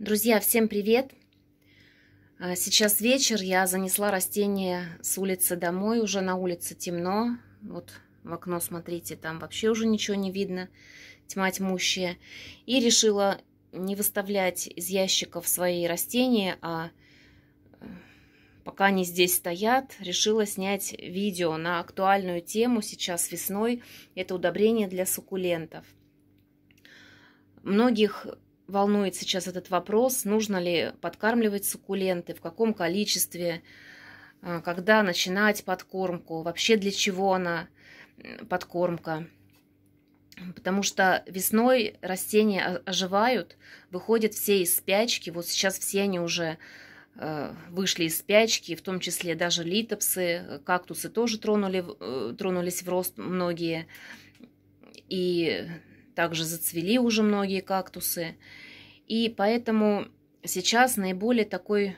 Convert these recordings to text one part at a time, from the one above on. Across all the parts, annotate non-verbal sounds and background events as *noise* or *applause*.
Друзья, всем привет! А, сейчас вечер, я занесла растения с улицы домой, уже на улице темно, вот в окно смотрите, там вообще уже ничего не видно, тьма тьмущая. И решила не выставлять из ящиков свои растения, а э, пока они здесь стоят, решила снять видео на актуальную тему сейчас весной. Это удобрение для суккулентов. Многих волнует сейчас этот вопрос, нужно ли подкармливать суккуленты, в каком количестве, э, когда начинать подкормку, вообще для чего она подкормка. Потому что весной растения оживают, выходят все из спячки. Вот сейчас все они уже э, вышли из спячки, в том числе даже литопсы, кактусы тоже тронули, э, тронулись в рост многие. И также зацвели уже многие кактусы. И поэтому сейчас наиболее такой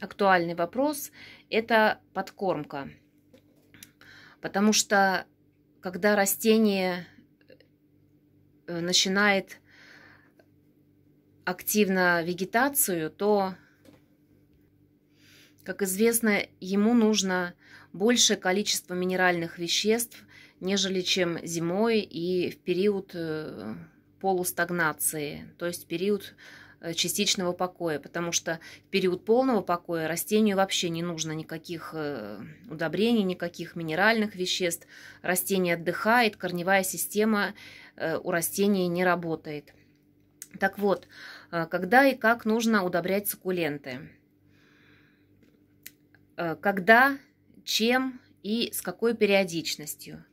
актуальный вопрос – это подкормка. Потому что когда растение э, начинает активно вегетацию, то, как известно, ему нужно большее количество минеральных веществ, нежели чем зимой и в период э, полустагнации, то есть период э, частичного покоя, потому что в период полного покоя растению вообще не нужно никаких э, удобрений, никаких минеральных веществ. Растение отдыхает, корневая система у растения не работает. Так вот, когда и как нужно удобрять суккуленты? Когда, чем и с какой периодичностью?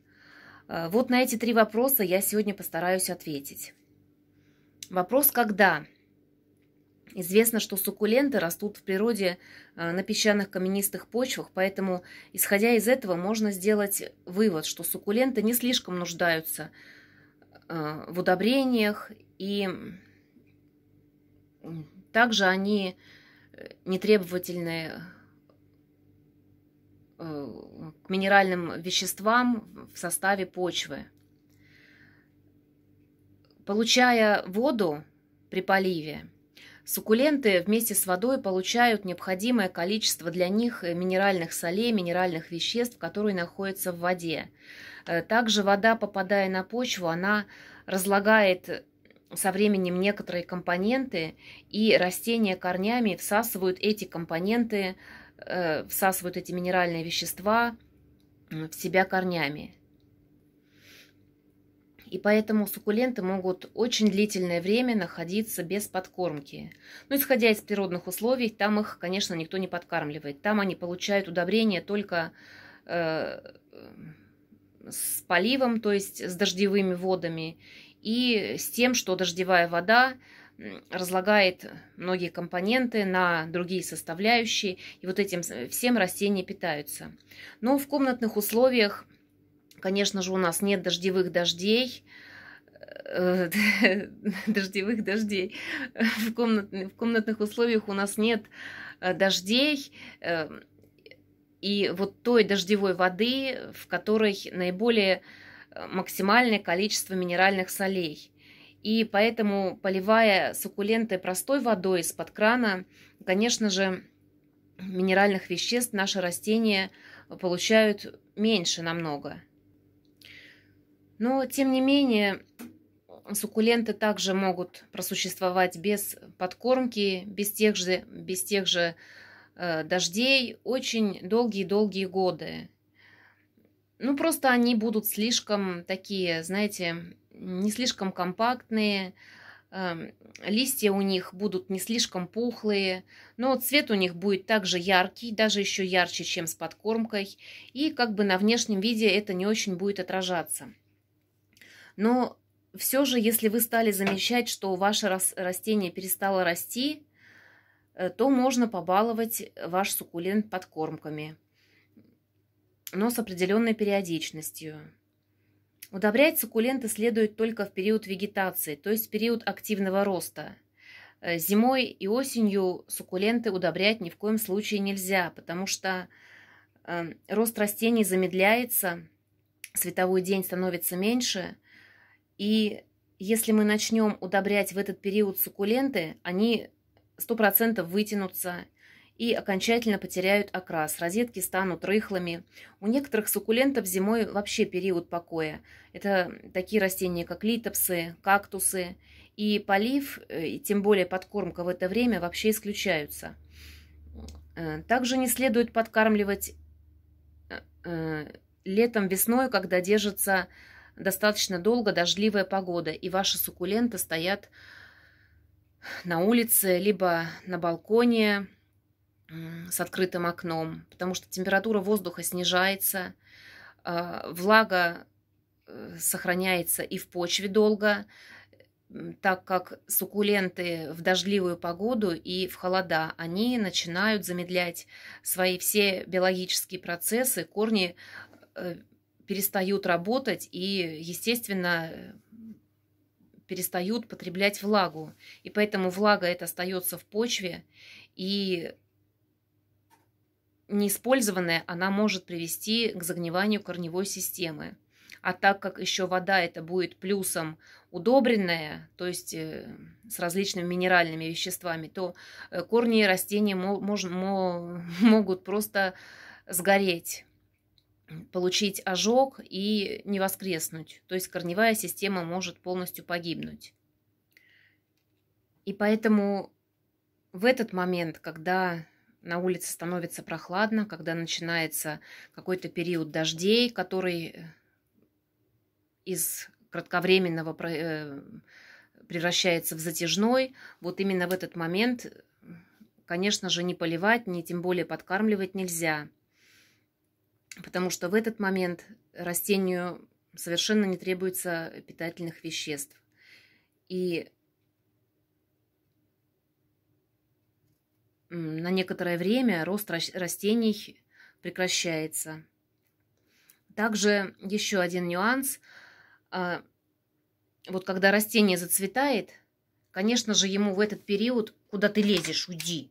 Э, вот на эти три вопроса я сегодня постараюсь ответить. Вопрос «Когда?». Известно, что суккуленты растут в природе э, на песчаных каменистых почвах, поэтому, исходя из этого, можно сделать вывод, что суккуленты не слишком нуждаются э, в удобрениях, и также они не требовательны Э, к минеральным веществам в составе почвы. Получая воду при поливе, суккуленты вместе с водой получают необходимое количество для них минеральных солей, минеральных веществ, которые находятся в воде. Э, также вода, попадая на почву, она разлагает со временем некоторые компоненты, и растения корнями всасывают эти компоненты Э, всасывают эти минеральные вещества в себя корнями. И поэтому суккуленты могут очень длительное время находиться без подкормки. Ну, исходя из природных условий, там их, конечно, никто не подкармливает. Там они получают удобрения только э, с поливом, то есть с дождевыми водами, и с тем, что дождевая вода разлагает многие компоненты на другие составляющие, и вот этим всем растения питаются. Но в комнатных условиях, конечно же, у нас нет дождевых дождей, э, *laughs* дождевых дождей. В, комнат, в комнатных условиях у нас нет э, дождей, эм, и вот той дождевой воды, в которой наиболее э, максимальное количество минеральных солей – и поэтому, поливая суккуленты простой водой из-под крана, конечно же, минеральных веществ наши растения получают меньше намного. Но, тем не менее, суккуленты также могут просуществовать без подкормки, без тех же, без тех же э, дождей очень долгие-долгие годы. Ну, просто они будут слишком такие, знаете, не слишком компактные, эм, листья у них будут не слишком пухлые, но цвет у них будет также яркий, даже еще ярче, чем с подкормкой, и как бы на внешнем виде это не очень будет отражаться. Но все же, если вы стали замечать, что ваше растение перестало расти, э, то можно побаловать ваш суккулент подкормками, но с определенной периодичностью. Удобрять суккуленты следует только в период вегетации, то есть в период активного роста. Э, зимой и осенью суккуленты удобрять ни в коем случае нельзя, потому что эм, рост растений замедляется, световой день становится меньше, и если мы начнем удобрять в этот период суккуленты, они 100% вытянутся, и окончательно потеряют окрас. Розетки станут рыхлыми. У некоторых суккулентов зимой вообще период покоя. Это такие растения, как литопсы, кактусы. И полив, э, и тем более подкормка в это время вообще исключаются. Э, также не следует подкармливать э, летом, весной, когда держится достаточно долго дождливая погода, и ваши суккуленты стоят на улице, либо на балконе, с открытым окном, потому что температура воздуха снижается, а, влага э, сохраняется и в почве долго, так как суккуленты в дождливую погоду и в холода, они начинают замедлять свои все биологические процессы, корни э, перестают работать и, естественно, перестают потреблять влагу. И поэтому влага это остается в почве, и неиспользованная, она может привести к загниванию корневой системы. А так как еще вода это будет плюсом удобренная, то есть э, с различными минеральными веществами, то э, корни растения *laughs* могут просто сгореть получить ожог и не воскреснуть. То есть корневая система может полностью погибнуть. И поэтому в этот момент, когда на улице становится прохладно, когда начинается какой-то период дождей, который э, из кратковременного э, превращается в затяжной. Вот именно в этот момент, конечно же, не поливать, не тем более подкармливать нельзя. Потому что в этот момент растению совершенно не требуется питательных веществ. И на некоторое время рост растений прекращается. Также еще один нюанс. А, вот когда растение зацветает, конечно же, ему в этот период, куда ты лезешь, уйди.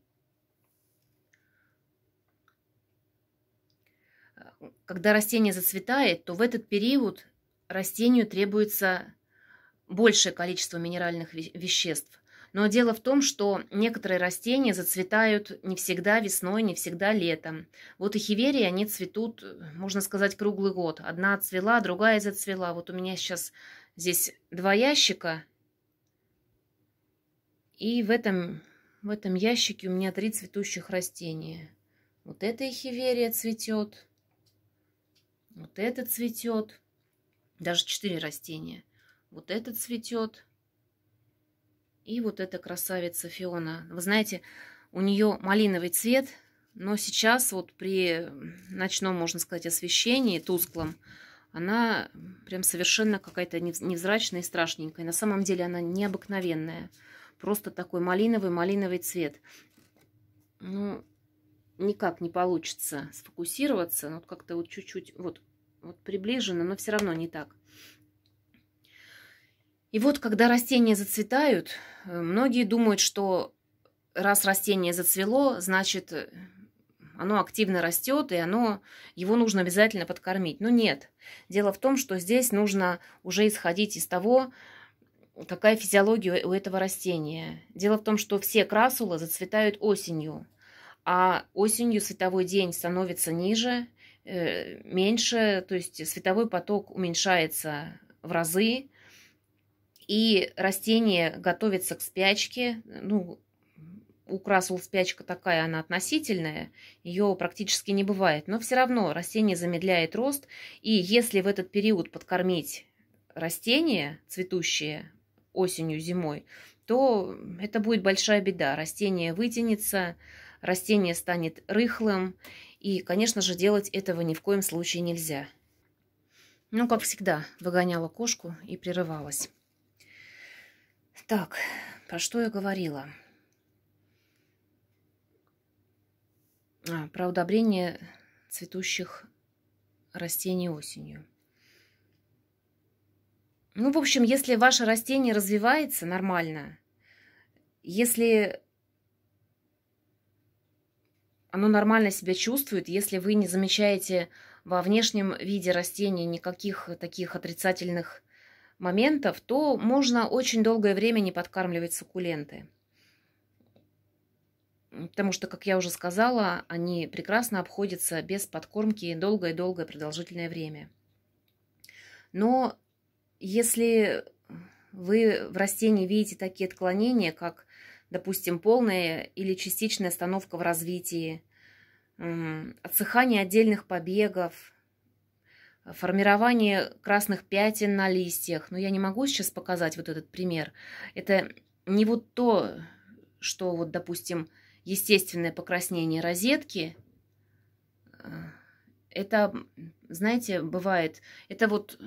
Когда растение зацветает, то в этот период растению требуется большее количество минеральных веществ – но дело в том, что некоторые растения зацветают не всегда весной, не всегда летом. Вот и хиверии, они цветут, можно сказать, круглый год. Одна отцвела, другая зацвела. Вот у меня сейчас здесь два ящика. И в этом, в этом ящике у меня три цветущих растения. Вот эта хиверия цветет. Вот это цветет. Даже четыре растения. Вот это цветет и вот эта красавица Фиона. Вы знаете, у нее малиновый цвет, но сейчас вот при ночном, можно сказать, освещении, тусклом, она прям совершенно какая-то невзрачная и страшненькая. На самом деле она необыкновенная. Просто такой малиновый-малиновый цвет. Ну, никак не получится сфокусироваться. Ну, вот как-то вот чуть-чуть, вот, вот приближенно, но все равно не так. И вот, когда растения зацветают, э, многие думают, что раз растение зацвело, значит, э, оно активно растет, и оно, его нужно обязательно подкормить. Но нет. Дело в том, что здесь нужно уже исходить из того, какая физиология у этого растения. Дело в том, что все красулы зацветают осенью, а осенью световой день становится ниже, э, меньше, то есть световой поток уменьшается в разы, и растение готовится к спячке. Ну, у красул спячка такая, она относительная, ее практически не бывает. Но все равно растение замедляет рост, и если в этот период подкормить растения цветущие осенью, зимой, то это будет большая беда. Растение вытянется, растение станет рыхлым, и, конечно же, делать этого ни в коем случае нельзя. Ну, как всегда, выгоняла кошку и прерывалась. Так, про что я говорила? А, про удобрение цветущих растений осенью. Ну, в общем, если ваше растение развивается нормально, если оно нормально себя чувствует, если вы не замечаете во внешнем виде растения никаких таких отрицательных моментов, то можно очень долгое время не подкармливать суккуленты. Потому что, как я уже сказала, они прекрасно обходятся без подкормки долгое-долгое продолжительное время. Но если вы в растении видите такие отклонения, как, допустим, полная или частичная остановка в развитии, отсыхание отдельных побегов, формирование красных пятен на листьях. Но ну, я не могу сейчас показать вот этот пример. Это не вот то, что вот, допустим, естественное покраснение розетки. Э, это, знаете, бывает, это вот,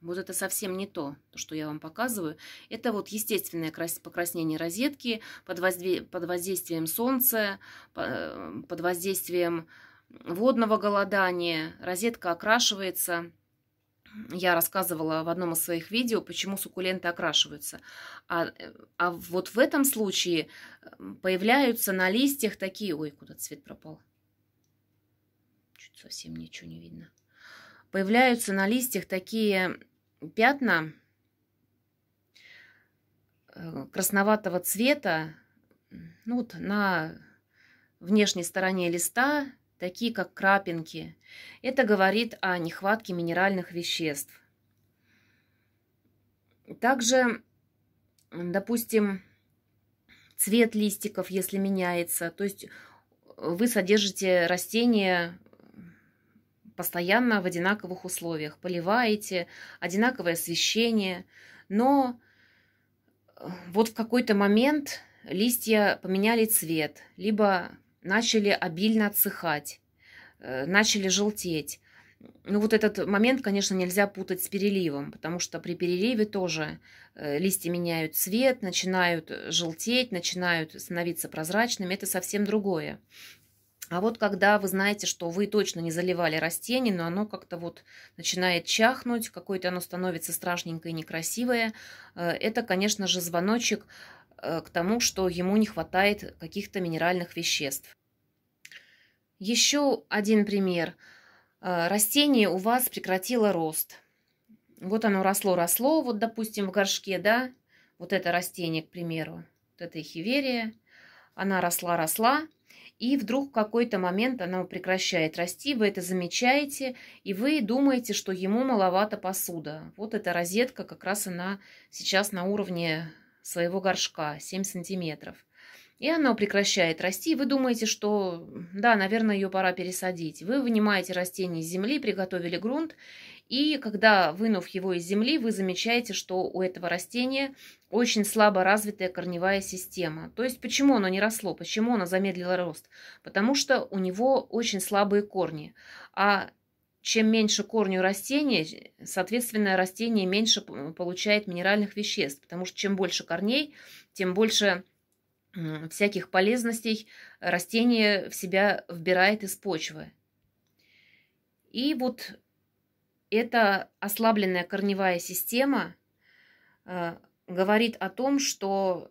вот это совсем не то, что я вам показываю. Это вот естественное покраснение розетки под, воздействием солнца, э, под воздействием водного голодания, розетка окрашивается. Я рассказывала в одном из своих видео, почему суккуленты окрашиваются. А, а вот в этом случае появляются на листьях такие... Ой, куда цвет пропал. Чуть совсем ничего не видно. Появляются на листьях такие пятна э, красноватого цвета, ну вот на внешней стороне листа такие как крапинки. Это говорит о нехватке минеральных веществ. Также, допустим, цвет листиков, если меняется, то есть э, вы содержите растение постоянно в одинаковых условиях, поливаете, одинаковое освещение, но э, вот в какой-то момент листья поменяли цвет, либо начали обильно отсыхать, э, начали желтеть. Ну вот этот момент, конечно, нельзя путать с переливом, потому что при переливе тоже э, листья меняют цвет, начинают э, желтеть, начинают становиться прозрачными. Это совсем другое. А вот когда вы знаете, что вы точно не заливали растение, но оно как-то вот начинает чахнуть, какое-то оно становится страшненькое и некрасивое, это, конечно же, звоночек Э, к тому, что ему не хватает каких-то минеральных веществ. Еще один пример. Э, растение у вас прекратило рост. Вот оно росло-росло, вот, допустим, в горшке, да, вот это растение, к примеру, вот эта эхиверия, она росла-росла, и вдруг в какой-то момент она прекращает расти, вы это замечаете, и вы думаете, что ему маловато посуда. Вот эта розетка как раз она сейчас на уровне своего горшка 7 сантиметров. И она прекращает расти, вы думаете, что да, наверное, ее пора пересадить. Вы вынимаете растение из земли, приготовили грунт, и когда вынув его из земли, вы замечаете, что у этого растения очень слабо развитая корневая система. То есть почему оно не росло, почему оно замедлило рост? Потому что у него очень слабые корни. А чем меньше корню растения, соответственно, растение меньше получает минеральных веществ, потому что чем больше корней, тем больше всяких полезностей растение в себя вбирает из почвы. И вот эта ослабленная корневая система э, говорит о том, что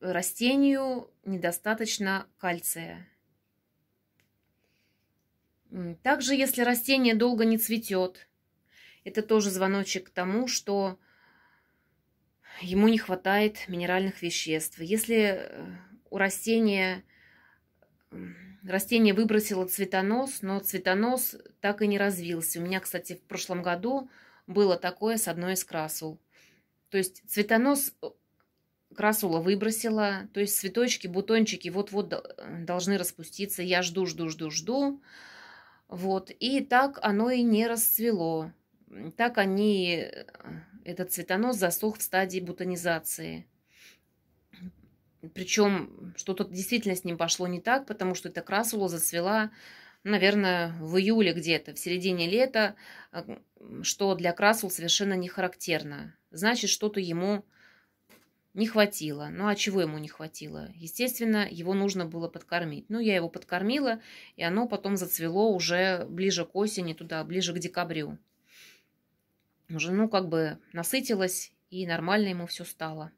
растению недостаточно кальция. Также, если растение долго не цветет, это тоже звоночек к тому, что ему не хватает минеральных веществ. Если э, у растения растение выбросило цветонос, но цветонос так и не развился. У меня, кстати, в прошлом году было такое с одной из красул. То есть цветонос э, красула выбросила, то есть цветочки, бутончики вот-вот э, должны распуститься. Я жду, жду, жду, жду. Вот. И так оно и не расцвело. Так они, э, этот цветонос засох в стадии бутонизации. Причем что-то действительно с ним пошло не так, потому что эта красула зацвела, наверное, в июле где-то, в середине лета, а, что для красул совершенно не характерно. Значит, что-то ему не хватило. Ну а чего ему не хватило? Естественно, его нужно было подкормить. Ну, я его подкормила, и оно потом зацвело уже ближе к осени, туда, ближе к декабрю. Уже, ну, как бы насытилось, и нормально ему все стало.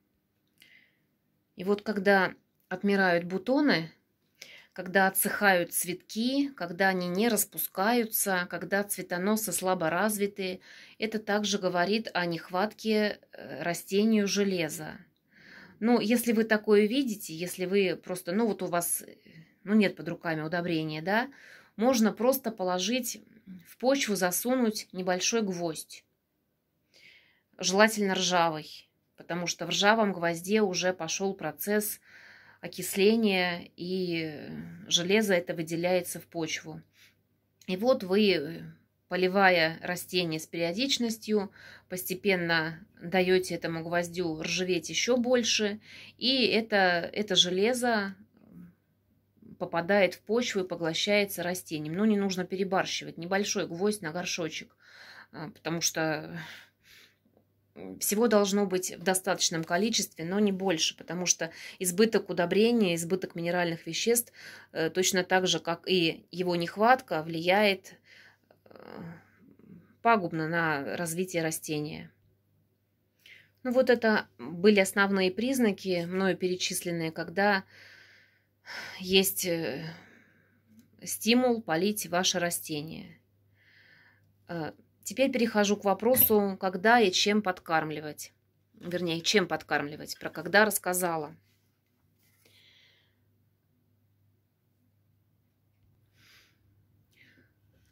И вот когда отмирают бутоны, когда отсыхают цветки, когда они не распускаются, когда цветоносы слабо развиты, это также говорит о нехватке э, растению железа. Но ну, если вы такое видите, если вы просто, ну вот у вас, э, ну нет под руками удобрения, да, можно просто положить в почву, засунуть небольшой гвоздь, желательно ржавый, потому что в ржавом гвозде уже пошел процесс окисления, и э, железо это выделяется в почву. И вот вы э, поливая растения с периодичностью, постепенно даете этому гвоздю ржаветь еще больше, и это, это железо попадает в почву и поглощается растением. Но ну, не нужно перебарщивать. Небольшой гвоздь на горшочек, а, потому что э, всего должно быть в достаточном количестве, но не больше, потому что избыток удобрения, избыток минеральных веществ, э, точно так же, как и его нехватка, влияет пагубно на развитие растения. Ну вот это были основные признаки, мною перечисленные, когда есть э, стимул полить ваше растение. Э, теперь перехожу к вопросу, когда и чем подкармливать. Вернее, чем подкармливать, про когда рассказала.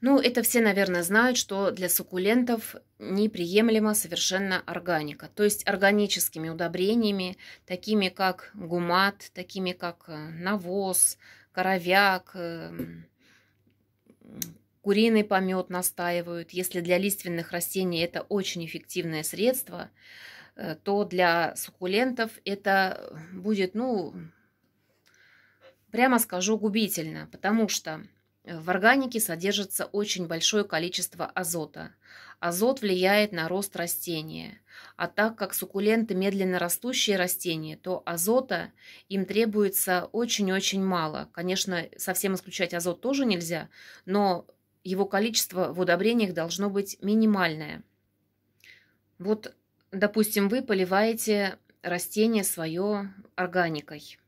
Ну, это все, наверное, знают, что для суккулентов неприемлема совершенно органика. То есть органическими удобрениями, такими как гумат, такими как э, навоз, коровяк, эм, куриный помет настаивают. Если для лиственных растений это очень эффективное средство, э, то для суккулентов это будет, ну, прямо скажу, губительно, потому что в органике содержится очень большое количество азота. Азот влияет на рост растения. А так как суккуленты медленно растущие растения, то азота им требуется очень-очень мало. Конечно, совсем исключать азот тоже нельзя, но его количество в удобрениях должно быть минимальное. Вот, допустим, вы поливаете растение свое органикой –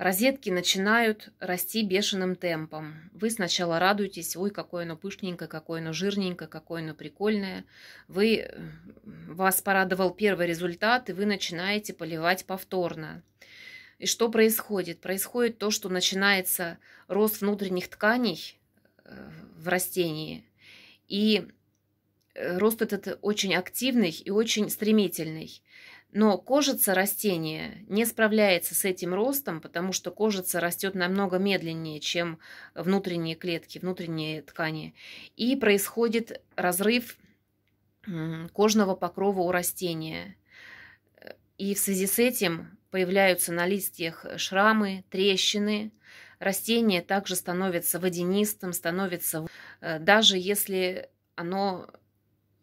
Розетки начинают расти бешеным темпом. Вы сначала радуетесь, ой, какое оно пышненькое, какое оно жирненькое, какое оно прикольное. Вы, э, вас порадовал первый результат, и вы начинаете поливать повторно. И что происходит? Происходит то, что начинается рост внутренних тканей э, в растении. И э, рост этот очень активный и очень стремительный. Но кожица растения не справляется с этим ростом, потому что кожица растет намного медленнее, чем внутренние клетки, внутренние ткани. И происходит разрыв кожного покрова у растения. И в связи с этим появляются на листьях шрамы, трещины. Растение также становится водянистым, становится э, даже если оно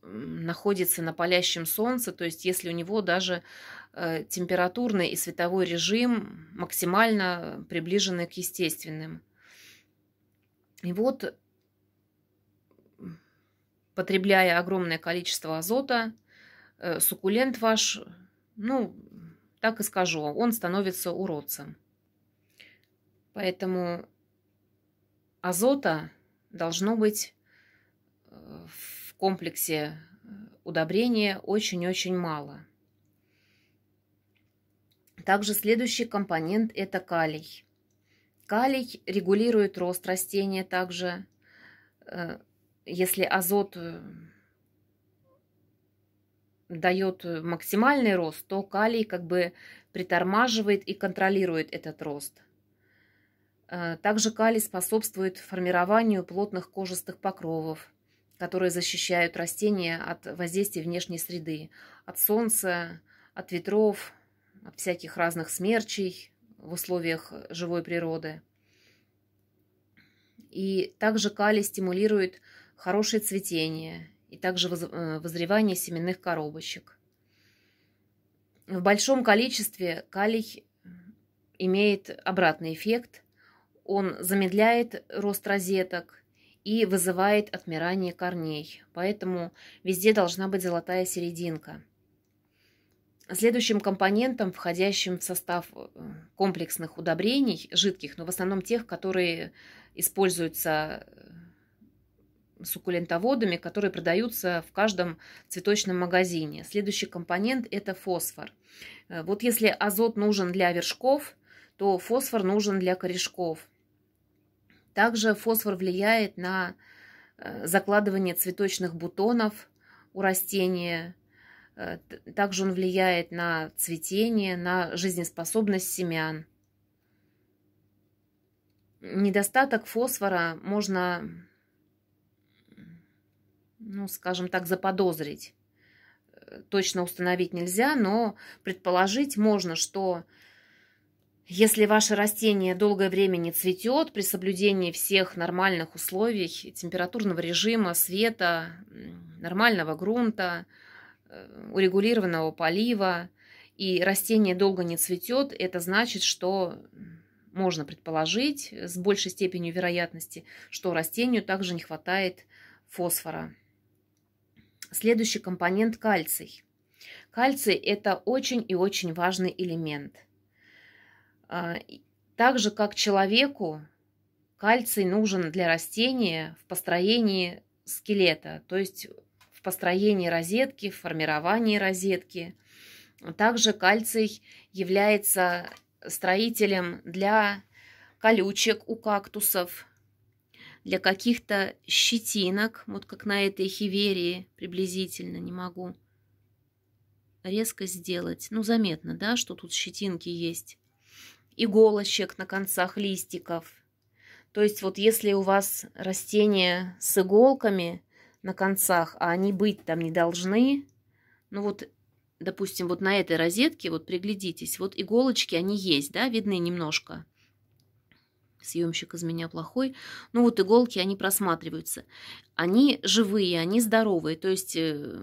находится на палящем солнце, то есть если у него даже э, температурный и световой режим максимально приближены к естественным. И вот, потребляя огромное количество азота, э, суккулент ваш, ну, так и скажу, он становится уродцем. Поэтому азота должно быть э, в комплексе э, удобрения очень-очень мало. Также следующий компонент – это калий. Калий регулирует рост растения также. Э, если азот э, дает максимальный рост, то калий как бы притормаживает и контролирует этот рост. Также калий способствует формированию плотных кожистых покровов, которые защищают растения от воздействия внешней среды, от солнца, от ветров, от всяких разных смерчей в условиях живой природы. И также калий стимулирует хорошее цветение и также э, возревание семенных коробочек. В большом количестве калий имеет обратный эффект. Он замедляет рост розеток, и вызывает отмирание корней. Поэтому везде должна быть золотая серединка. Следующим компонентом, входящим в состав э, комплексных удобрений, жидких, но в основном тех, которые используются э, суккулентоводами, которые продаются в каждом цветочном магазине. Следующий компонент – это фосфор. Э, вот если азот нужен для вершков, то фосфор нужен для корешков – также фосфор влияет на э, закладывание цветочных бутонов у растения. Э, также он влияет на цветение, на жизнеспособность семян. Недостаток фосфора можно, ну, скажем так, заподозрить. Э, точно установить нельзя, но предположить можно, что если ваше растение долгое время не цветет, при соблюдении всех нормальных условий, температурного режима, света, нормального грунта, э, урегулированного полива, и растение долго не цветет, это значит, что можно предположить с большей степенью вероятности, что растению также не хватает фосфора. Следующий компонент – кальций. Кальций – это очень и очень важный элемент – а, так же, как человеку, кальций нужен для растения в построении скелета, то есть в построении розетки, в формировании розетки. Также кальций является строителем для колючек у кактусов, для каких-то щетинок, вот как на этой хиверии приблизительно, не могу резко сделать. Ну, заметно, да, что тут щетинки есть иголочек на концах листиков. То есть вот если у вас растения с иголками на концах, а они быть там не должны, ну вот, допустим, вот на этой розетке, вот приглядитесь, вот иголочки, они есть, да, видны немножко. Съемщик из меня плохой. Ну вот иголки, они просматриваются. Они живые, они здоровые, то есть э,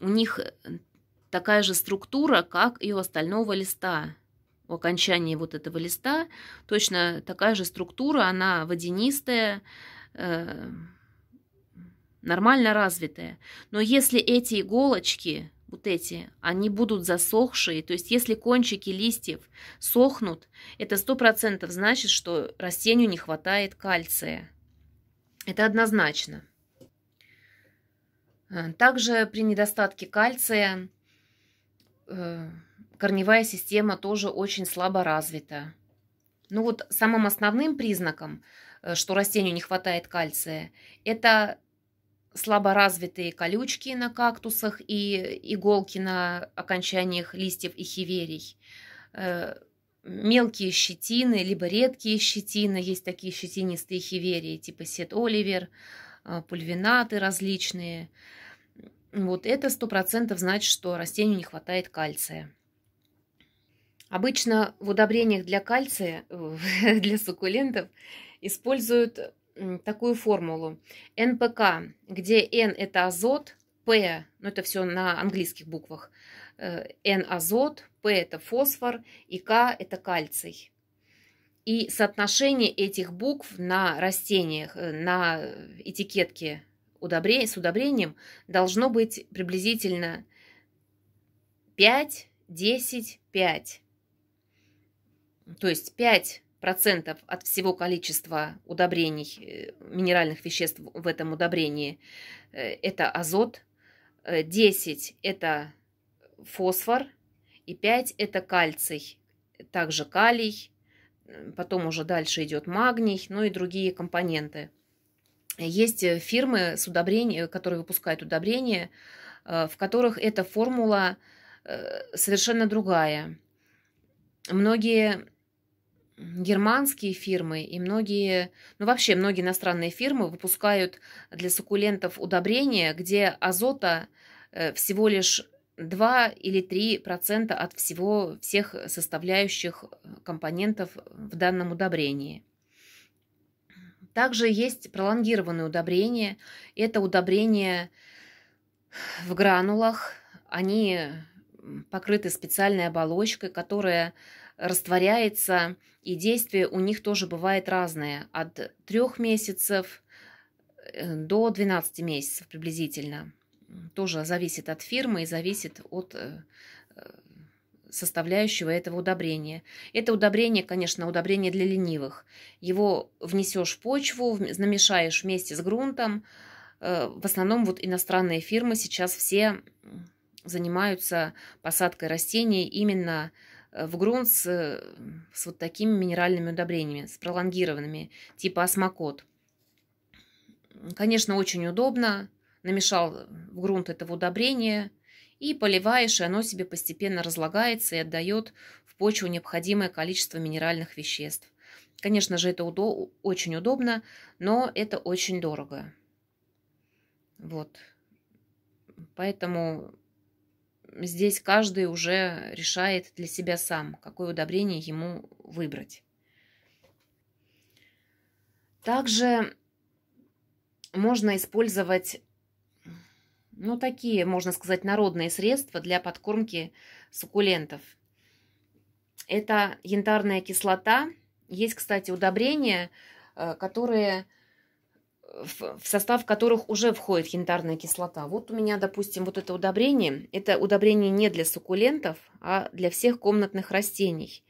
у них такая же структура, как и у остального листа у окончания вот этого листа точно такая же структура, она водянистая, э, нормально развитая. Но если эти иголочки, вот эти, они будут засохшие, то есть если кончики листьев сохнут, это сто процентов значит, что растению не хватает кальция. Это однозначно. Э, также при недостатке кальция э, корневая система тоже очень слабо развита. Ну вот самым основным признаком, э, что растению не хватает кальция, это слабо развитые колючки на кактусах и иголки на окончаниях листьев и хиверий, э, мелкие щетины, либо редкие щетины, есть такие щетинистые хиверии, типа сет-оливер, э, пульвинаты различные. Вот это 100% значит, что растению не хватает кальция. Обычно в удобрениях для кальция, э, *laughs* для суккулентов, используют такую формулу НПК, где Н это азот, П, ну это все на английских буквах, э, Н азот, П это фосфор и К это кальций. И соотношение этих букв на растениях, э, на этикетке удобрения, с удобрением должно быть приблизительно 5, 10, 5 то есть 5% от всего количества удобрений, э, минеральных веществ в этом удобрении, э, это азот, 10 э, это фосфор и 5 это кальций, также калий, потом уже дальше идет магний, ну и другие компоненты. Есть фирмы с удобрения, которые выпускают удобрения, в которых эта формула совершенно другая. Многие германские фирмы и многие, ну вообще многие иностранные фирмы выпускают для суккулентов удобрения, где азота э, всего лишь 2 или 3% от всего всех составляющих э, компонентов в данном удобрении. Также есть пролонгированные удобрения. Это удобрения в гранулах. Они покрыты специальной оболочкой, которая растворяется, и действие у них тоже бывает разное, от 3 месяцев э, до 12 месяцев приблизительно. Тоже зависит от фирмы и зависит от э, э, составляющего этого удобрения. Это удобрение, конечно, удобрение для ленивых. Его внесешь в почву, намешаешь вместе с грунтом. В основном вот иностранные фирмы сейчас все занимаются посадкой растений именно Э, в грунт с, с вот такими минеральными удобрениями, с пролонгированными, типа осмокот. Конечно, очень удобно. Намешал в грунт этого удобрения и поливаешь, и оно себе постепенно разлагается и отдает в почву необходимое количество минеральных веществ. Конечно же, это удо очень удобно, но это очень дорого. Вот. Поэтому здесь каждый уже решает для себя сам, какое удобрение ему выбрать. Также можно использовать, ну, такие, можно сказать, народные средства для подкормки суккулентов. Это янтарная кислота. Есть, кстати, удобрения, э, которые в состав которых уже входит янтарная кислота. Вот у меня, допустим, вот это удобрение. Это удобрение не для суккулентов, а для всех комнатных растений.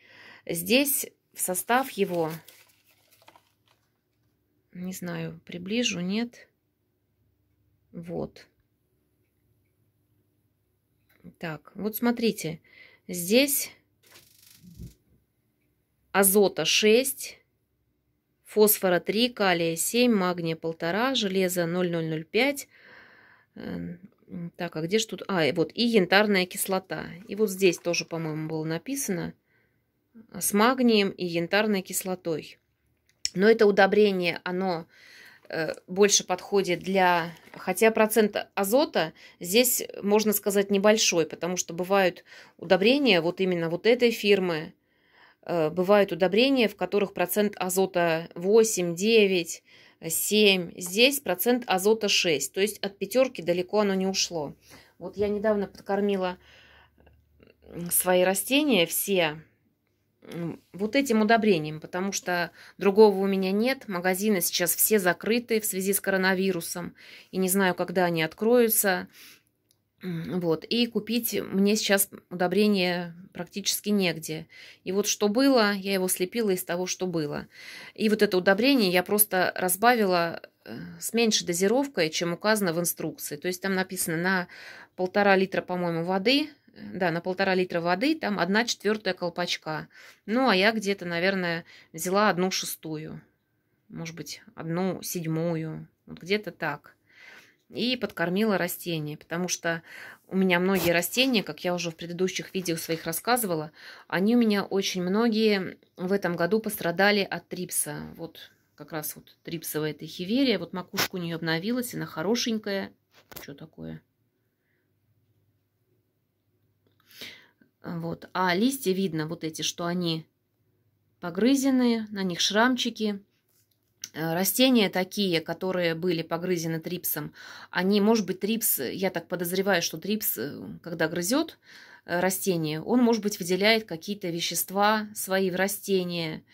Здесь в состав его, не знаю, приближу, нет. Вот. Так, вот смотрите, здесь азота 6, фосфора 3, калия 7, магния 1,5, железо 0,005. Эм, так, а где же тут? А, вот, и янтарная кислота. И вот здесь тоже, по-моему, было написано а, с магнием и янтарной кислотой. Но это удобрение, оно э, больше подходит для... Хотя процент азота здесь, можно сказать, небольшой, потому что бывают удобрения вот именно вот этой фирмы, Э, бывают удобрения, в которых процент азота 8, 9, 7. Здесь процент азота 6. То есть от пятерки далеко оно не ушло. Вот я недавно подкормила свои растения все вот этим удобрением, потому что другого у меня нет. Магазины сейчас все закрыты в связи с коронавирусом. И не знаю, когда они откроются. Вот. И купить мне сейчас удобрение практически негде. И вот что было, я его слепила из того, что было. И вот это удобрение я просто разбавила э, с меньшей дозировкой, чем указано в инструкции. То есть там написано на полтора литра, по-моему, воды, да, на полтора литра воды там одна четвертая колпачка. Ну, а я где-то, наверное, взяла одну шестую, может быть, одну седьмую, вот где-то так и подкормила растения, потому что у меня многие растения, как я уже в предыдущих видео своих рассказывала, они у меня очень многие в этом году пострадали от трипса. Вот как раз вот трипсовая эта хиверия, вот макушка у нее обновилась, она хорошенькая. Что такое? Вот. А листья видно вот эти, что они погрызенные, на них шрамчики. Э, растения такие, которые были погрызены трипсом, они, может быть, трипс, я так подозреваю, что трипс, э, когда грызет э, растение, он, может быть, выделяет какие-то вещества свои в растение.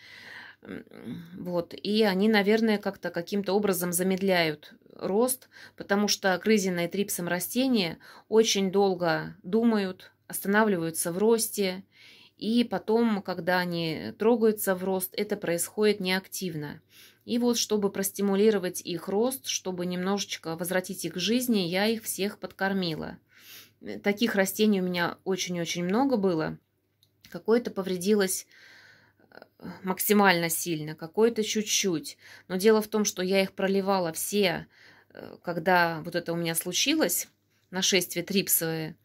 Вот. И они, наверное, как-то каким-то образом замедляют рост, потому что грызенные трипсом растения очень долго думают, останавливаются в росте, и потом, когда они трогаются в рост, это происходит неактивно. И вот, чтобы простимулировать их рост, чтобы немножечко возвратить их к жизни, я их всех подкормила. Э, таких растений у меня очень-очень много было. Какое-то повредилось э, максимально сильно, какое-то чуть-чуть. Но дело в том, что я их проливала все, э, когда вот это у меня случилось, нашествие трипсовые,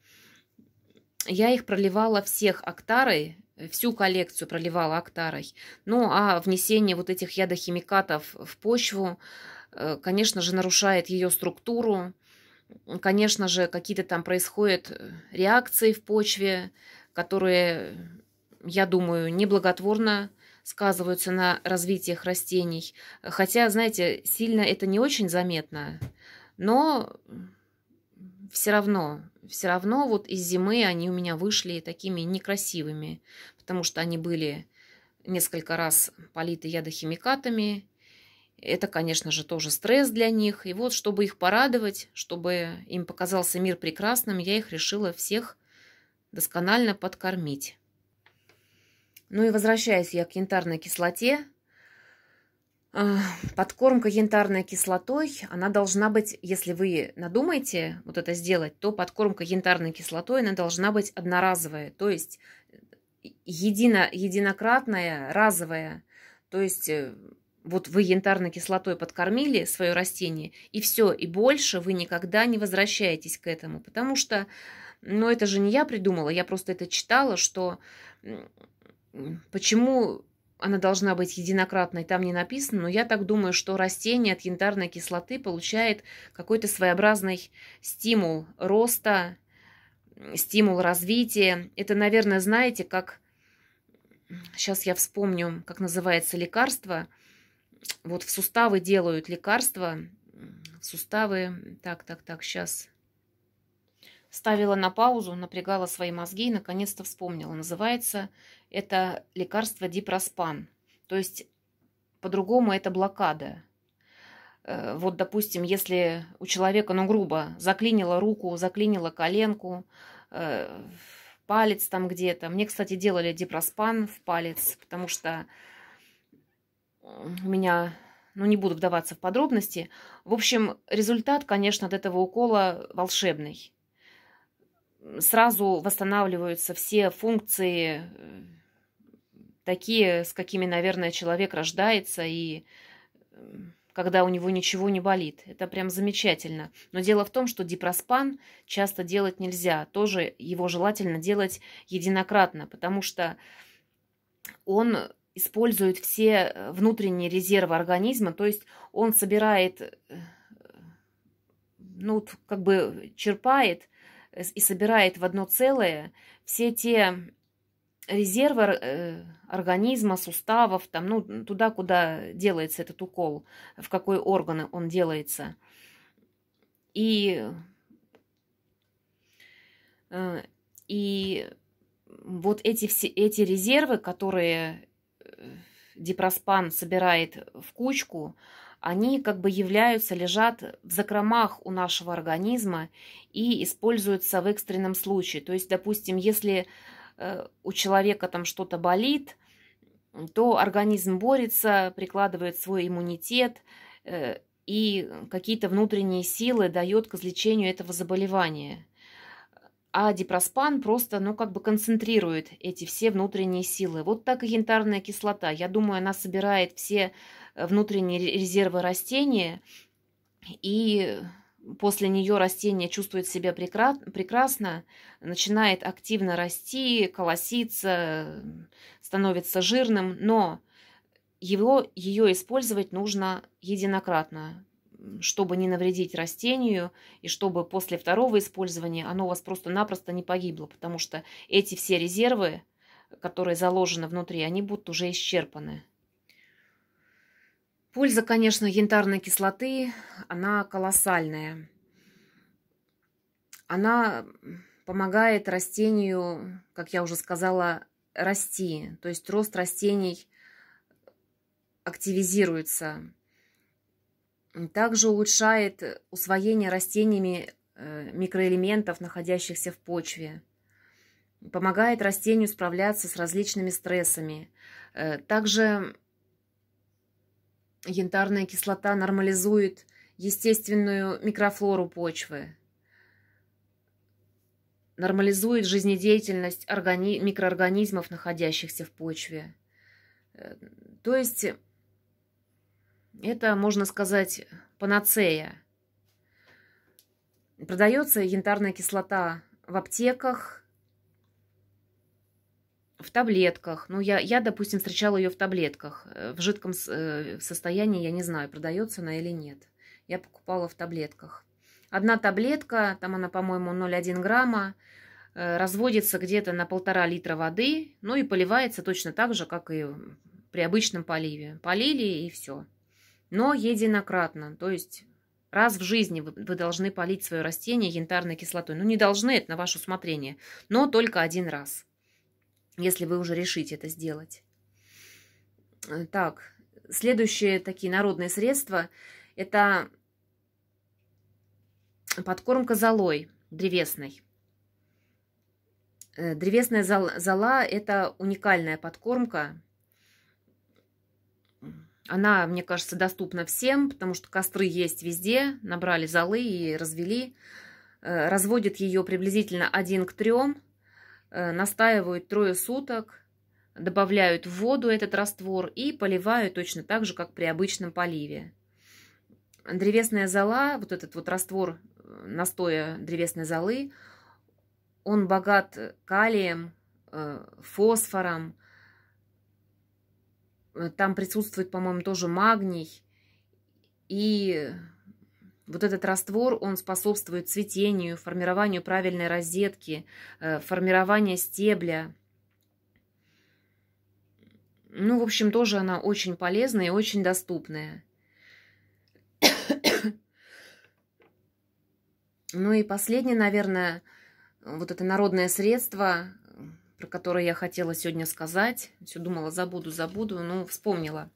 я их проливала всех октарой, всю коллекцию проливала актарой. Ну а внесение вот этих ядохимикатов в почву, э, конечно же, нарушает ее структуру, конечно же, какие-то там происходят э, реакции в почве, которые, я думаю, неблаготворно сказываются на развитии растений. Хотя, знаете, сильно это не очень заметно, но все равно все равно вот из зимы они у меня вышли такими некрасивыми, потому что они были несколько раз политы ядохимикатами. Это, конечно же, тоже стресс для них. И вот, чтобы их порадовать, чтобы им показался мир прекрасным, я их решила всех досконально подкормить. Ну и возвращаясь я к янтарной кислоте. А, подкормка янтарной кислотой, она должна быть, если вы надумаете вот это сделать, то подкормка янтарной кислотой, она должна быть одноразовая, то есть э, едино, единократная, разовая. То есть э, вот вы янтарной кислотой подкормили свое растение, и все, и больше вы никогда не возвращаетесь к этому, потому что, ну это же не я придумала, я просто это читала, что почему она должна быть единократной, там не написано, но я так думаю, что растение от янтарной кислоты получает какой-то своеобразный стимул роста, стимул развития. Это, наверное, знаете, как... Сейчас я вспомню, как называется лекарство. Вот в суставы делают лекарства. Суставы... Так, так, так, сейчас... Ставила на паузу, напрягала свои мозги и наконец-то вспомнила. Называется это лекарство дипроспан. То есть по-другому это блокада. Э, вот, допустим, если у человека, ну, грубо, заклинила руку, заклинила коленку, э, палец там где-то. Мне, кстати, делали дипроспан в палец, потому что э, у меня, ну, не буду вдаваться в подробности. В общем, результат, конечно, от этого укола волшебный сразу восстанавливаются все функции, э, такие, с какими, наверное, человек рождается, и когда у него ничего не болит. Это прям замечательно. Но дело в том, что дипроспан часто делать нельзя. Тоже его желательно делать единократно, потому что он использует все э, внутренние резервы организма, то есть он собирает, э, ну, как бы черпает и собирает в одно целое все те резервы э, организма, суставов, там, ну, туда, куда делается этот укол, в какой органы он делается. И, э, и вот эти, все, эти резервы, которые э, дипроспан собирает в кучку, они как бы являются, лежат в закромах у нашего организма и используются в экстренном случае. То есть, допустим, если э, у человека там что-то болит, то организм борется, прикладывает свой иммунитет э, и какие-то внутренние силы дает к излечению этого заболевания а дипроспан просто, ну, как бы концентрирует эти все внутренние силы. Вот так и янтарная кислота. Я думаю, она собирает все э, внутренние резервы растения, и после нее растение чувствует себя прекрасно, начинает активно расти, колоситься, становится жирным, но его, ее использовать нужно единократно чтобы не навредить растению и чтобы после второго использования оно у вас просто-напросто не погибло, потому что эти все резервы, которые заложены внутри, они будут уже исчерпаны. Польза, конечно, янтарной кислоты, она колоссальная. Она помогает растению, как я уже сказала, расти. То есть рост растений активизируется. Также улучшает э, усвоение растениями э, микроэлементов, находящихся в почве. Помогает растению справляться с различными стрессами. Э, также янтарная кислота нормализует естественную микрофлору почвы, нормализует жизнедеятельность органи- микроорганизмов, находящихся в почве. То есть это, можно сказать, панацея. Продается янтарная кислота в аптеках, в таблетках. Ну, я, я, допустим, встречала ее в таблетках. Э, в жидком э, состоянии я не знаю, продается она или нет. Я покупала в таблетках. Одна таблетка, там она, по-моему, 0,1 грамма, э, разводится где-то на полтора литра воды, ну и поливается точно так же, как и при обычном поливе. Полили и все но единократно, то есть раз в жизни вы, вы должны полить свое растение янтарной кислотой. Ну, не должны, это на ваше усмотрение, но только один раз, если вы уже решите это сделать. Э, так, следующие такие народные средства – это подкормка золой древесной. Э, древесная зола – это уникальная подкормка, она, мне кажется, доступна всем, потому что костры есть везде. Набрали золы и развели. Э, разводят ее приблизительно один к трем. Э, настаивают трое суток. Добавляют в воду этот раствор и поливают точно так же, как при обычном поливе. Древесная зола, вот этот вот раствор э, настоя древесной золы, он богат калием, фосфором, Э, там присутствует, по-моему, тоже магний. И вот этот раствор, он способствует цветению, формированию правильной розетки, э, формированию стебля. Ну, в общем, тоже она очень полезная и очень доступная. *coughs* Ну и последнее, наверное, вот это народное средство, про который я хотела сегодня сказать. Все думала, забуду, забуду, но вспомнила.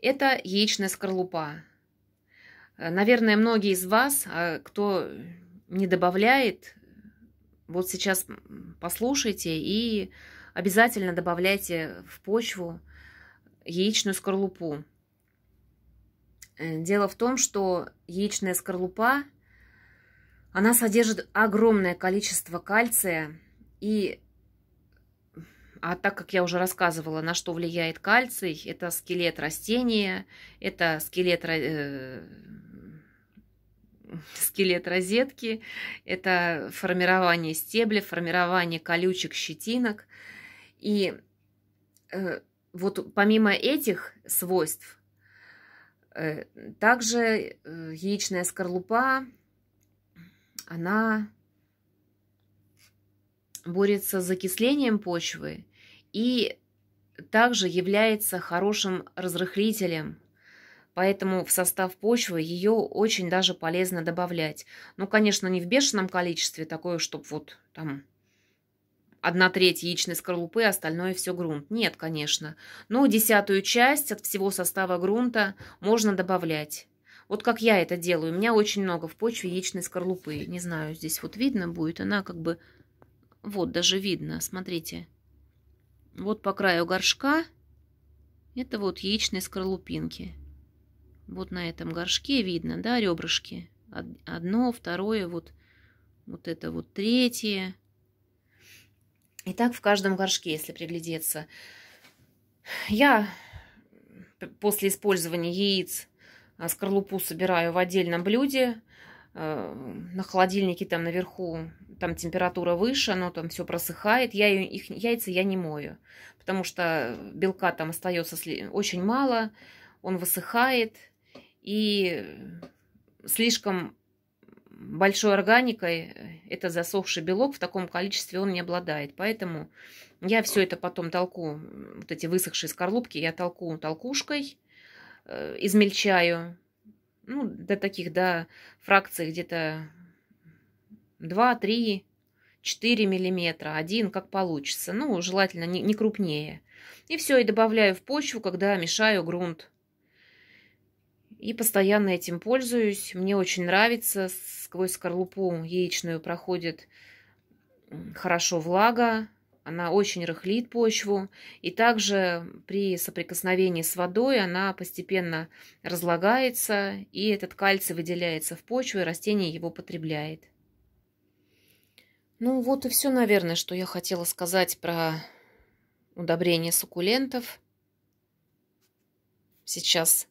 Это яичная скорлупа. Э, наверное, многие из вас, а, кто не добавляет, вот сейчас послушайте и обязательно добавляйте в почву яичную скорлупу. Э, дело в том, что яичная скорлупа, она содержит огромное количество кальция, и а так как я уже рассказывала, на что влияет кальций, это скелет растения, это скелет, э, *laughs* скелет розетки, это формирование стебля, формирование колючек, щетинок. И э, вот помимо этих свойств, э, также э, яичная скорлупа, она борется с закислением почвы и также является хорошим разрыхлителем, поэтому в состав почвы ее очень даже полезно добавлять. Ну, конечно, не в бешеном количестве, такое, чтобы вот там одна треть яичной скорлупы, остальное все грунт. Нет, конечно, но десятую часть от всего состава грунта можно добавлять. Вот как я это делаю. У меня очень много в почве яичной скорлупы. Не знаю, здесь вот видно будет. Она как бы... Вот, даже видно, смотрите вот по краю горшка это вот яичные скорлупинки. Вот на этом горшке видно, да, ребрышки. Одно, второе, вот, вот это вот третье. И так в каждом горшке, если приглядеться. Я после использования яиц а, скорлупу собираю в отдельном блюде. Э, на холодильнике там наверху там температура выше, оно там все просыхает. Я их яйца я не мою, потому что белка там остается очень мало, он высыхает, и слишком большой органикой э, это засохший белок в таком количестве он не обладает. Поэтому я все это потом толку, вот эти высохшие скорлупки, я толку толкушкой, э, измельчаю, ну, до таких, до фракций где-то 2, 3, 4 миллиметра, один как получится, ну, желательно не, не крупнее. И все, и добавляю в почву, когда мешаю грунт. И постоянно этим пользуюсь, мне очень нравится, сквозь скорлупу яичную проходит хорошо влага, она очень рыхлит почву, и также при соприкосновении с водой она постепенно разлагается, и этот кальций выделяется в почву, и растение его потребляет. Ну вот и все, наверное, что я хотела сказать про удобрение суккулентов. Сейчас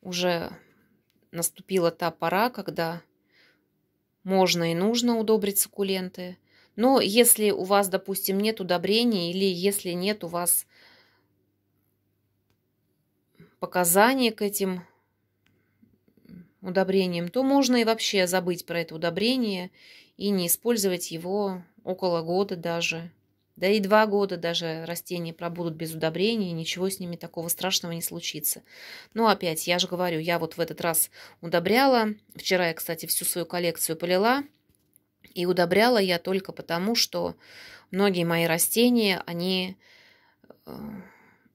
уже наступила та пора, когда можно и нужно удобрить суккуленты. Но если у вас, допустим, нет удобрений или если нет у вас показаний к этим удобрениям, то можно и вообще забыть про это удобрение и не использовать его около года даже. Да и два года даже растения пробудут без удобрений, и ничего с ними такого страшного не случится. Но опять, я же говорю, я вот в этот раз удобряла. Вчера я, кстати, всю свою коллекцию полила. И удобряла я только потому, что многие мои растения, они э,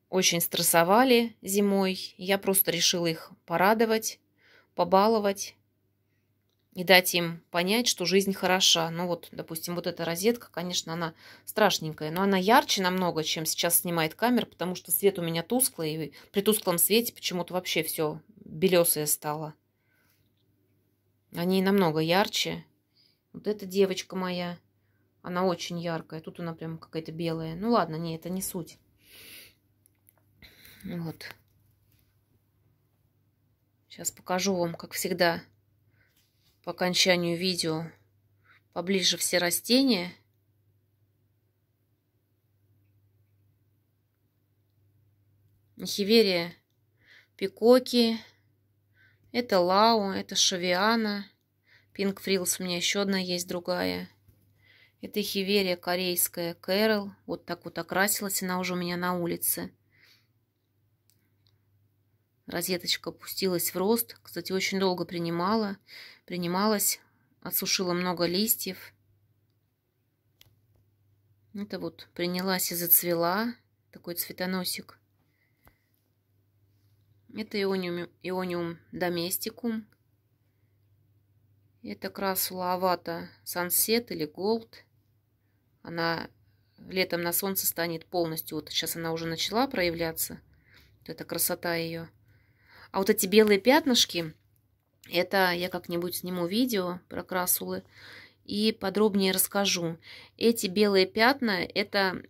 очень стрессовали зимой. Я просто решила их порадовать, побаловать и дать им понять, что жизнь хороша. Ну вот, допустим, вот эта розетка, конечно, она страшненькая, но она ярче намного, чем сейчас снимает камера, потому что свет у меня тусклый, и при тусклом свете почему-то вообще все белесое стало. Они намного ярче. Вот эта девочка моя, она очень яркая. Тут она прям какая-то белая. Ну ладно, не, это не суть. Вот. Сейчас покажу вам, как всегда, по окончанию видео поближе все растения. Нехиверия пикоки, это лау, это шавиана. Пингфрилс. у меня еще одна есть другая. Это хиверия корейская Кэрол. Вот так вот окрасилась она уже у меня на улице. Розеточка пустилась в рост. Кстати, очень долго принимала. Принималась, отсушила много листьев. Это вот принялась и зацвела. Такой цветоносик. Это иониум, иониум доместикум. Это красула авата сансет или голд. Она летом на солнце станет полностью. Вот сейчас она уже начала проявляться. Вот это красота ее. А вот эти белые пятнышки, это я как-нибудь сниму видео про красулы и подробнее расскажу. Эти белые пятна – это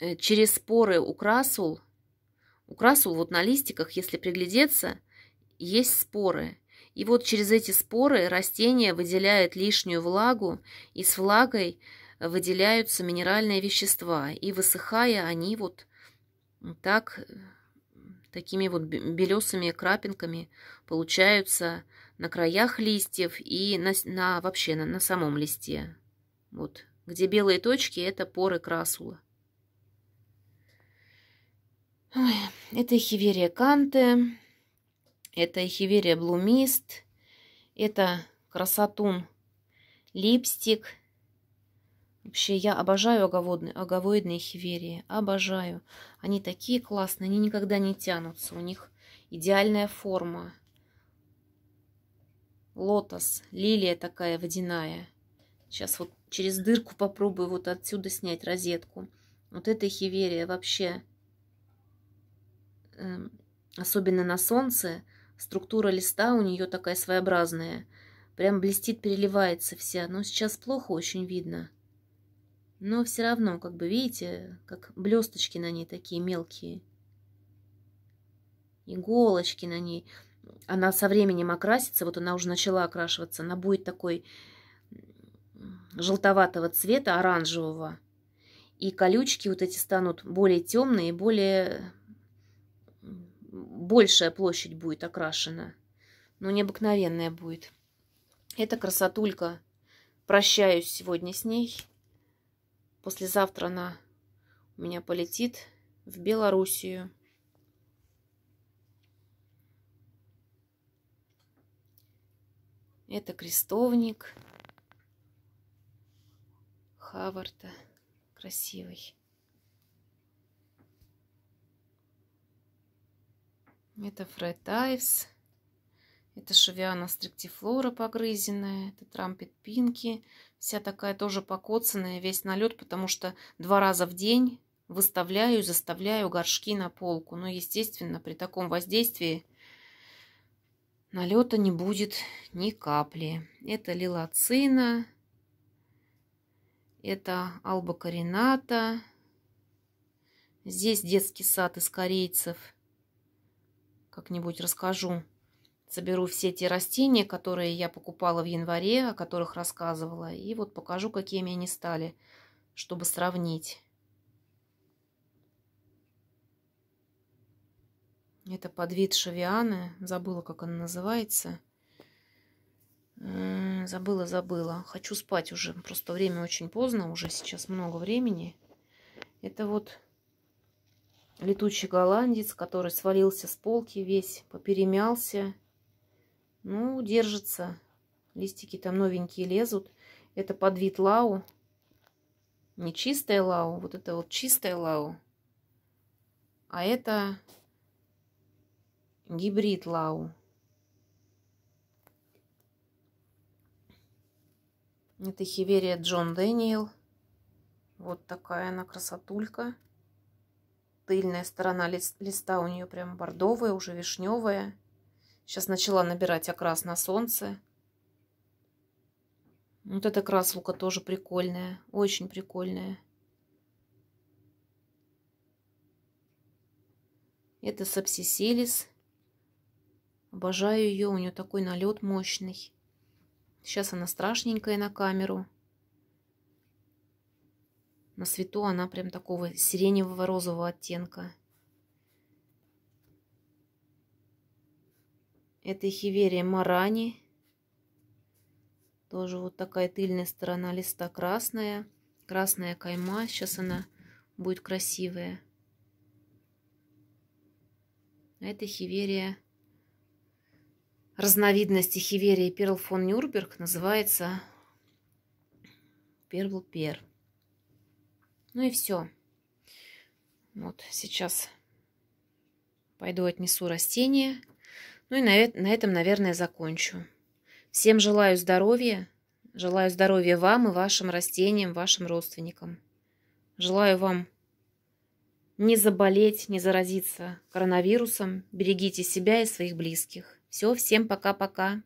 э, через споры у красул. У красул вот на листиках, если приглядеться, есть споры. И вот через эти споры растение выделяет лишнюю влагу, и с влагой выделяются минеральные вещества. И высыхая, они вот так э, такими вот белесыми крапинками получаются на краях листьев и на, на вообще на, на самом листе. Вот, где белые точки, это поры красула. Ой, это эхиверия канте, это эхиверия блумист, это красотун липстик, Вообще, я обожаю оговодные, оговоидные хиверии. Обожаю. Они такие классные, они никогда не тянутся. У них идеальная форма. Лотос, лилия такая водяная. Сейчас вот через дырку попробую вот отсюда снять розетку. Вот эта хиверия вообще, эм, особенно на солнце, структура листа у нее такая своеобразная. Прям блестит, переливается вся. Но сейчас плохо очень видно. Но все равно, как бы видите, как блесточки на ней такие мелкие. Иголочки на ней. Она со временем окрасится, вот она уже начала окрашиваться. Она будет такой желтоватого цвета, оранжевого. И колючки вот эти станут более темные, более большая площадь будет окрашена. Но ну, необыкновенная будет. эта красотулька. Прощаюсь сегодня с ней. Послезавтра она у меня полетит в Белоруссию. Это крестовник Хаварта. Красивый. Это Фред Айвс. Это шевиана стриктифлора погрызенная, это трампет пинки, вся такая тоже покоцанная, весь налет, потому что два раза в день выставляю и заставляю горшки на полку. Но, естественно, при таком воздействии налета не будет ни капли. Это лилацина, это албокарината. Здесь детский сад из корейцев. Как-нибудь расскажу соберу все те растения, которые я покупала в январе, о которых рассказывала, и вот покажу, какими они стали, чтобы сравнить. Это подвид вид шавианы, забыла, как она называется. Забыла, забыла. Хочу спать уже, просто время очень поздно, уже сейчас много времени. Это вот летучий голландец, который свалился с полки весь, поперемялся, ну, держится. Листики там новенькие лезут. Это под вид лау. Не чистая лау, вот это вот чистая лау. А это гибрид лау. Это хиверия Джон Дэниел. Вот такая она красотулька. Тыльная сторона листа у нее прям бордовая, уже вишневая. Сейчас начала набирать окрас на солнце. Вот эта красулка тоже прикольная, очень прикольная. Это сапсисилис. Обожаю ее, у нее такой налет мощный. Сейчас она страшненькая на камеру. На свету она прям такого сиреневого розового оттенка. Это хиверия марани. Тоже вот такая тыльная сторона листа красная. Красная кайма. Сейчас она будет красивая. Это хиверия. Разновидности хиверии Перл фон Нюрберг, называется Перл Пер. Ну и все. Вот сейчас пойду отнесу растение. Ну и на, на этом, наверное, закончу. Всем желаю здоровья. Желаю здоровья вам и вашим растениям, вашим родственникам. Желаю вам не заболеть, не заразиться коронавирусом. Берегите себя и своих близких. Все, всем пока-пока.